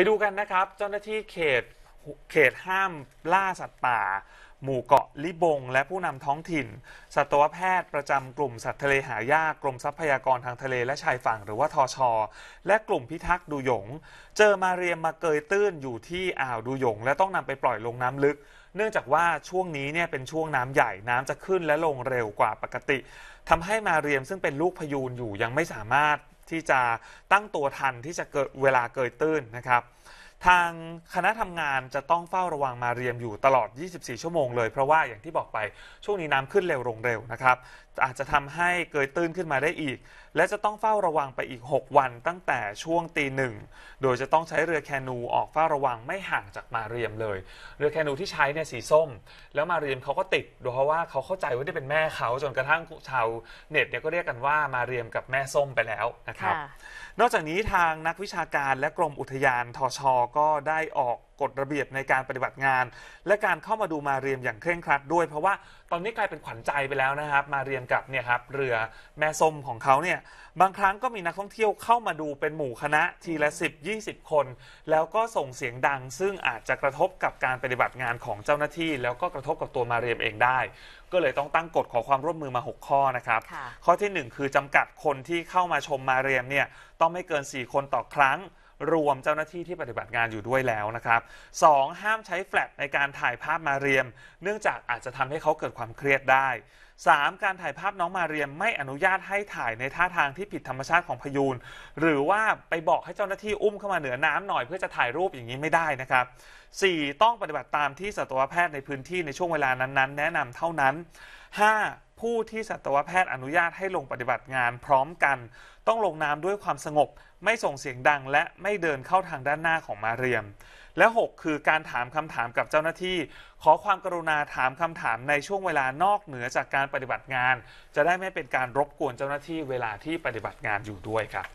ไปดูกันนะครับเจ้าหน้าที่เขตเขตห้ามล่าสัตว์ป่า หมู่เกาะลิบงและผู้นำท้องถิ่น สัตวแพทย์ประจำกลุ่มสัตว์ทะเลหายากกรมทรัพยากรทางทะเลและชายฝั่งหรือว่าทอชอและกลุ่มพิทักษ์ดูหยงเจอมาเรียมมาเกยตื้นอยู่ที่อ่าวดูหยงและต้องนำไปปล่อยลงน้ำลึกเนื่องจากว่าช่วงนี้เนี่ยเป็นช่วงน้ำใหญ่น้ำจะขึ้นและลงเร็วกว่าปกติทำให้มาเรียมซึ่งเป็นลูกพยูนอยู่ยังไม่สามารถที่จะตั้งตัวทันที่จะเกิดเวลาเกิดตื้นนะครับทางคณะทำงานจะต้องเฝ้าระวังมาเรียมอยู่ตลอด 24 ชั่วโมงเลย เพราะว่าอย่างที่บอกไปช่วงนี้น้ำขึ้นเร็วลงเร็วนะครับอาจจะทำให้เกิดตื้นขึ้นมาได้อีก และจะต้องเฝ้าระวังไปอีก 6 วัน ตั้งแต่ช่วงตีหนึ่งโดยจะต้องใช้เรือแคนูออกเฝ้าระวังไม่ห่างจากมาเรียมเลยเรือแคนูที่ใช้เนี่ยสีส้มแล้วมาเรียมเขาก็ติดโดยเพราะว่าเขาเข้าใจว่าได้เป็นแม่เขาจนกระทั่งชาวเน็ตเนี่ยก็เรียกกันว่ามาเรียมกับแม่ส้มไปแล้วนะครับนอกจากนี้ทางนักวิชาการและกรมอุทยานทชก็ได้ออกกฎระเบียบในการปฏิบัติงาน และการเข้ามาดูมาเรียมอย่างเคร่งครัดด้วยเพราะว่าตอนนี้กลายเป็นขวัญใจไปแล้วนะครับ มาเรียมกับเนี่ยครับเรือแม่ส้มของเขาเนี่ยบางครั้งก็มีนักท่องเที่ยวเข้ามาดูเป็นหมู่คณะ ทีละ10 20 คน แล้วก็ส่งเสียงดัง ซึ่งอาจจะกระทบกับการปฏิบัติงานของเจ้าหน้าที่ แล้วก็กระทบกับตัวมาเรียมเองได้ ก็เลยต้องตั้งกฎขอความร่วมมือมา 6 ข้อนะครับ ข้อที่ 1 คือจำกัดคนที่เข้ามาชมมาเรียมเนี่ยต้องไม่เกิน 4 คนต่อครั้งรวมเจ้าหน้าที่ ที่ปฏิบัติ งาน อยู่ด้วยแล้วนะครับสองห้ามใช้แฟลชในการถ่ายภาพ มาเรียม เนื่องจากอาจจะทำให้เขาเกิดความเครียดได้ 3. การถ่ายภาพน้องมาเรียมไม่อนุญาตให้ถ่ายในท่าทางที่ผิดธรรมชาติของพยูน หรือว่าไปบอกให้เจ้าหน้าที่อุ้มเข้ามาเหนือน้ำหน่อยเพื่อจะถ่ายรูปอย่างนี้ไม่ได้นะครับ 4. ต้องปฏิบัติตามที่สัตวแพทย์ในพื้นที่ในช่วงเวลานั้นๆ แนะนำเท่านั้น 5. ผู้ที่สัตวแพทย์อนุญาตให้ลงปฏิบัติงานพร้อมกัน ต้องลงน้ำด้วยความสงบ ไม่ส่งเสียงดังและไม่เดินเข้าทางด้านหน้าของมาเรียม และ6คือการถามคำถามกับเจ้าหน้าที่ ขอความกรุณาถามคำถามในช่วงเวลานอกเหนือจากการปฏิบัติงาน จะได้ไม่เป็นการรบกวนเจ้าหน้าที่เวลาที่ปฏิบัติงานอยู่ด้วยครับ